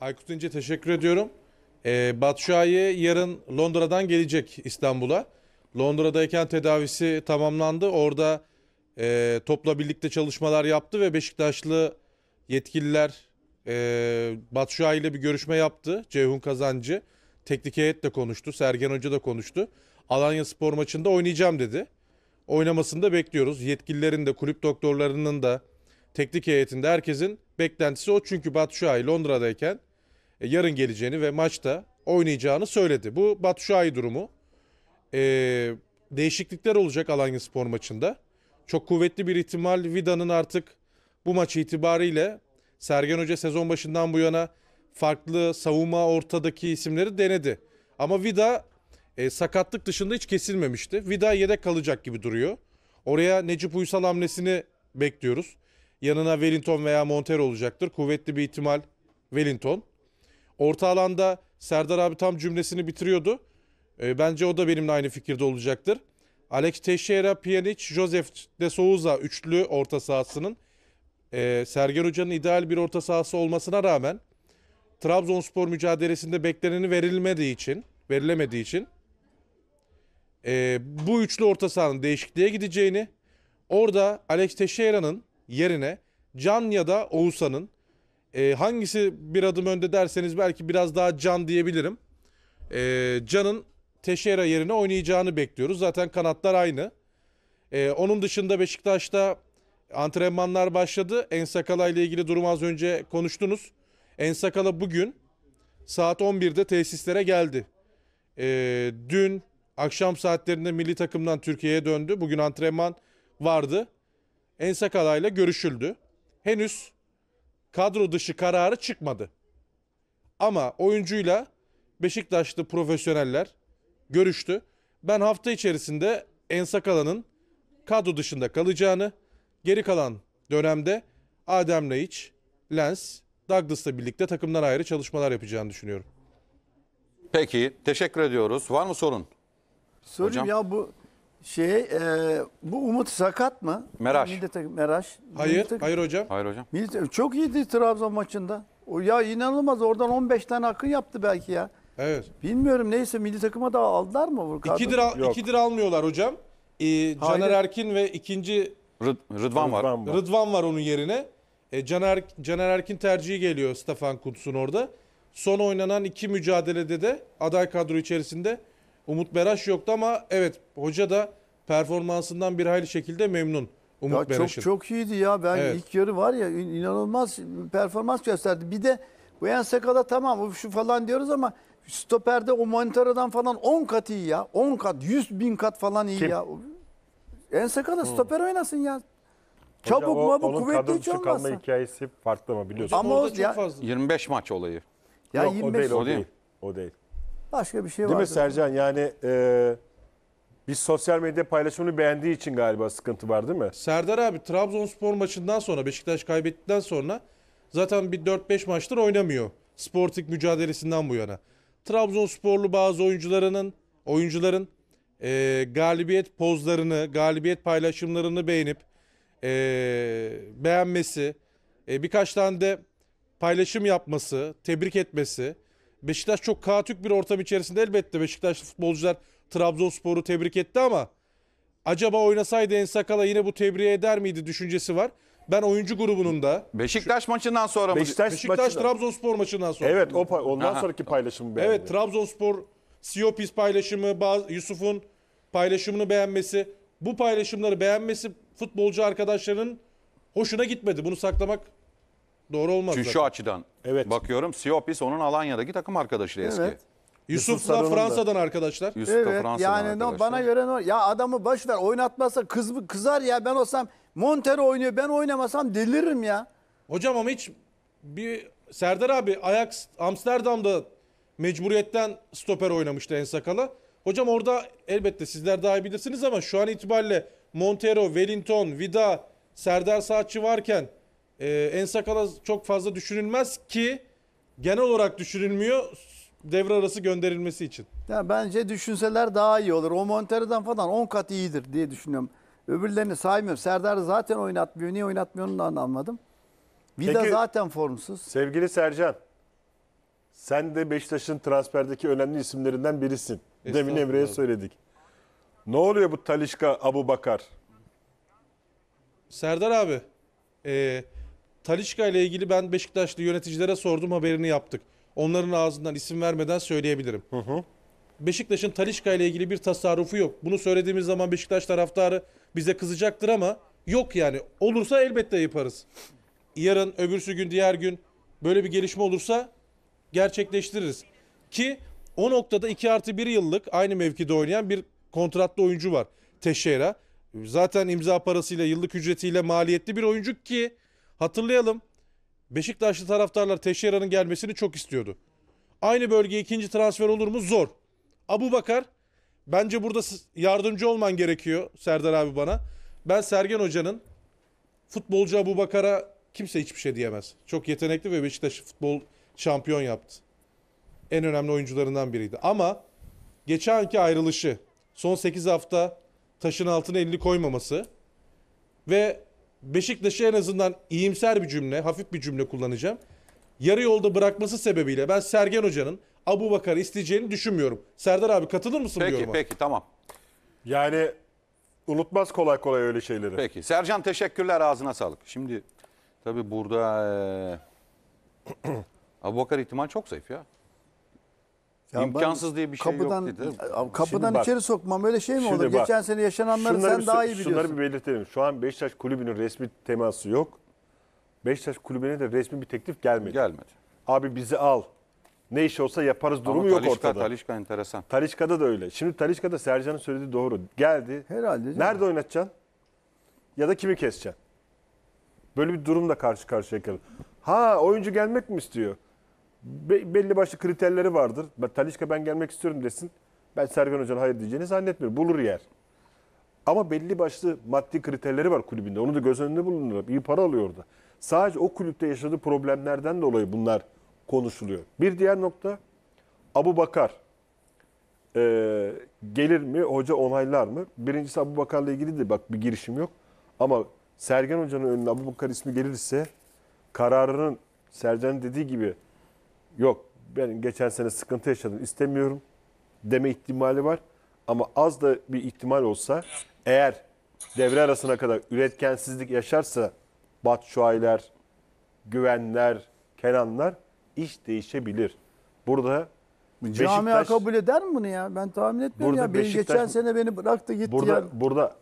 Aykut İnce teşekkür ediyorum. Ee, Batşuay'ı yarın Londra'dan gelecek İstanbul'a. Londra'dayken tedavisi tamamlandı. Orada e, topla birlikte çalışmalar yaptı ve Beşiktaşlı yetkililer e, Batşuay ile bir görüşme yaptı. Ceyhun Kazancı. Teknik heyet de konuştu. Sergen Hoca da konuştu. Alanya Spor maçında oynayacağım dedi. Oynamasını da bekliyoruz. Yetkililerin de kulüp doktorlarının da teknik heyetinde herkesin beklentisi o. Çünkü Batu Şahin Londra'dayken e, yarın geleceğini ve maçta oynayacağını söyledi. Bu Batu Şahin durumu. Ee, değişiklikler olacak Alanya Spor maçında. Çok kuvvetli bir ihtimal Vida'nın artık bu maç itibariyle Sergen Hoca sezon başından bu yana farklı savunma ortadaki isimleri denedi. Ama Vida e, sakatlık dışında hiç kesilmemişti. Vida yedek kalacak gibi duruyor. Oraya Necip Uysal hamlesini bekliyoruz. Yanına Wellington veya Monter olacaktır. Kuvvetli bir ihtimal Wellington. Orta alanda Serdar abi tam cümlesini bitiriyordu. E, bence o da benimle aynı fikirde olacaktır. Alex Teixeira, Pjanic, Josef de Souza üçlü orta sahasının e, Sergen Hoca'nın ideal bir orta sahası olmasına rağmen Trabzonspor mücadelesinde bekleneni verilmediği için, verilemediği için e, bu üçlü orta sahanın değişikliğe gideceğini, orada Alex Teixeira'nın yerine Can ya da Oğuzhan'ın e, hangisi bir adım önde derseniz belki biraz daha Can diyebilirim. E, Can'ın Teşera yerine oynayacağını bekliyoruz. Zaten kanatlar aynı. E, onun dışında Beşiktaş'ta antrenmanlar başladı. Ensakala ile ilgili durum az önce konuştunuz. Ensakala bugün saat 11'de tesislere geldi. E, dün akşam saatlerinde milli takımdan Türkiye'ye döndü. Bugün antrenman vardı. Ensakala ile görüşüldü. Henüz kadro dışı kararı çıkmadı. Ama oyuncuyla Beşiktaşlı profesyoneller görüştü. Ben hafta içerisinde Ensakala'nın kadro dışında kalacağını, geri kalan dönemde Adem Laiç, Lens, Douglas'la birlikte takımdan ayrı çalışmalar yapacağını düşünüyorum. Peki, teşekkür ediyoruz. Var mı sorun? Sorun Hocam? ya bu şey e, bu Umut Sakat mı? Meraş. Milli takım- Meraş. Hayır, takım- hayır hocam. Hayır hocam. Milli çok iyiydi Trabzon maçında. O ya inanılmaz oradan 15 tane akın yaptı belki ya. Evet. Bilmiyorum neyse milli takıma da aldılar mı bu kadro? İkidir, al- Yok. ikidir almıyorlar hocam. Ee, Hayır. Caner Erkin ve ikinci Rıd- Rıdvan var. Rıdvan var. Rıdvan var onun yerine. E, Caner, Caner Erkin tercihi geliyor Stefan Kuntz'un orada. Son oynanan iki mücadelede de aday kadro içerisinde Umut Meraş yoktu ama evet hoca da performansından bir hayli şekilde memnun. Umut ya Çok, çok iyiydi ya. Ben evet. ilk yarı var ya inanılmaz performans gösterdi. Bir de bu en sakala tamam şu falan diyoruz ama stoperde o Monteradan falan 10 kat iyi ya. 10 kat 100 bin kat falan iyi Kim? ya. En sakala hmm. stoper oynasın ya. Çabuk Hocam, bu mabuk kuvvetli hiç olmazsa. kalma hikayesi farklı ama biliyorsun. Ama o ya, 25 maç olayı. Ya Yok, 25 o değil. O değil. O değil. Başka bir şey var. Değil mi Sercan? Yani e, bir sosyal medya paylaşımını beğendiği için galiba sıkıntı var değil mi? Serdar abi Trabzonspor maçından sonra Beşiktaş kaybettikten sonra zaten bir 4-5 maçtır oynamıyor. Sporting mücadelesinden bu yana. Trabzonsporlu bazı oyuncularının oyuncuların e, galibiyet pozlarını, galibiyet paylaşımlarını beğenip e, beğenmesi, e, birkaç tane de paylaşım yapması, tebrik etmesi, Beşiktaş çok kaotik bir ortam içerisinde elbette Beşiktaşlı futbolcular Trabzonspor'u tebrik etti ama acaba oynasaydı Ensakala yine bu tebriğe eder miydi düşüncesi var. Ben oyuncu grubunun da Beşiktaş maçından sonra mı? Beşiktaş, Beşiktaş maçı- Trabzonspor maçından sonra. Evet o pay- ondan Aha. sonraki paylaşımı beğendim. Evet Trabzonspor Siopis paylaşımı, Yusuf'un paylaşımını beğenmesi, bu paylaşımları beğenmesi futbolcu arkadaşlarının hoşuna gitmedi. Bunu saklamak Doğru olmaz. Çünkü şu açıdan Evet. bakıyorum Siopis onun Alanya'daki takım arkadaşıydı eski. Evet. Yusuf da Fransa'dan arkadaşlar. Yusuf da Fransa'dan yani no- arkadaşlar. bana göre no, ya adamı boş ver oynatmasa kız, kızar ya ben olsam Montero oynuyor ben oynamasam deliririm ya. Hocam ama hiç bir Serdar abi Ajax Amsterdam'da mecburiyetten stoper oynamıştı en sakala. Hocam orada elbette sizler daha iyi bilirsiniz ama şu an itibariyle Montero, Wellington, Vida, Serdar Saatçı varken ee, en sakala çok fazla düşünülmez ki genel olarak düşünülmüyor devre arası gönderilmesi için. Ya bence düşünseler daha iyi olur. O Monterrey'den falan 10 kat iyidir diye düşünüyorum. Öbürlerini saymıyorum. Serdar zaten oynatmıyor. Niye oynatmıyor onu da anlamadım. Vida Peki, zaten formsuz. Sevgili Sercan, sen de Beşiktaş'ın transferdeki önemli isimlerinden birisin. Demin Emre'ye söyledik. Ne oluyor bu Talişka Abu Bakar? Serdar abi, e, Talişka ile ilgili ben Beşiktaşlı yöneticilere sordum haberini yaptık. Onların ağzından isim vermeden söyleyebilirim. Hı hı. Beşiktaş'ın Talişka ile ilgili bir tasarrufu yok. Bunu söylediğimiz zaman Beşiktaş taraftarı bize kızacaktır ama yok yani. Olursa elbette yaparız. Yarın, öbürsü gün, diğer gün böyle bir gelişme olursa gerçekleştiririz. Ki o noktada 2 artı 1 yıllık aynı mevkide oynayan bir kontratlı oyuncu var. Teşera. Zaten imza parasıyla, yıllık ücretiyle maliyetli bir oyuncu ki Hatırlayalım. Beşiktaşlı taraftarlar Teşera'nın gelmesini çok istiyordu. Aynı bölgeye ikinci transfer olur mu? Zor. Abu Bakar bence burada yardımcı olman gerekiyor Serdar abi bana. Ben Sergen Hoca'nın futbolcu Abu Bakar'a kimse hiçbir şey diyemez. Çok yetenekli ve Beşiktaş futbol şampiyon yaptı. En önemli oyuncularından biriydi. Ama geçenki ayrılışı, son 8 hafta taşın altına elini koymaması ve Beşiktaş'ı en azından iyimser bir cümle, hafif bir cümle kullanacağım. Yarı yolda bırakması sebebiyle ben Sergen Hoca'nın Abu Bakar isteyeceğini düşünmüyorum. Serdar abi katılır mısın peki, bu yoruma? Peki tamam. Yani unutmaz kolay kolay öyle şeyleri. Peki. Sercan teşekkürler ağzına sağlık. Şimdi tabii burada e... Abu Bakar ihtimal çok zayıf ya. Ya İmkansız diye bir şey kapıdan, yok dedi. Kapıdan bak, içeri sokmam öyle şey mi olur? Bak, Geçen sene yaşananları sen daha iyi biliyorsun. Şunları bir belirtelim. Şu an Beşiktaş kulübünün resmi teması yok. Beşiktaş kulübüne de resmi bir teklif gelmedi. Gelmedi. Abi bizi al. Ne iş olsa yaparız durumu Ama yok Talişka, ortada. Talişka enteresan. Talişka'da da öyle. Şimdi Talişka'da Sercan'ın söylediği doğru. Geldi. Herhalde. Nerede oynatacaksın? Ya da kimi keseceksin? Böyle bir durumla karşı karşıya kalın. Ha oyuncu gelmek mi istiyor? Be- belli başlı kriterleri vardır. Talişka ben gelmek istiyorum desin. Ben Sergen Hoca'nın hayır diyeceğini zannetmiyorum. Bulur yer. Ama belli başlı maddi kriterleri var kulübünde. Onu da göz önünde bulundurup iyi para alıyor orada. Sadece o kulüpte yaşadığı problemlerden dolayı bunlar konuşuluyor. Bir diğer nokta Abu Bakar. Ee, gelir mi? Hoca onaylar mı? Birincisi Abu Bakar'la ilgili de bak bir girişim yok. Ama Sergen Hoca'nın önüne Abu Bakar ismi gelirse kararının Sercan'ın dediği gibi yok ben geçen sene sıkıntı yaşadım istemiyorum deme ihtimali var. Ama az da bir ihtimal olsa eğer devre arasına kadar üretkensizlik yaşarsa Batu Şuayler, Güvenler, Kenanlar iş değişebilir. Burada Beşiktaş, Camia kabul eder mi bunu ya? Ben tahmin etmiyorum burada ya. Beşiktaş, geçen sene beni bıraktı gitti burada, ya. Burada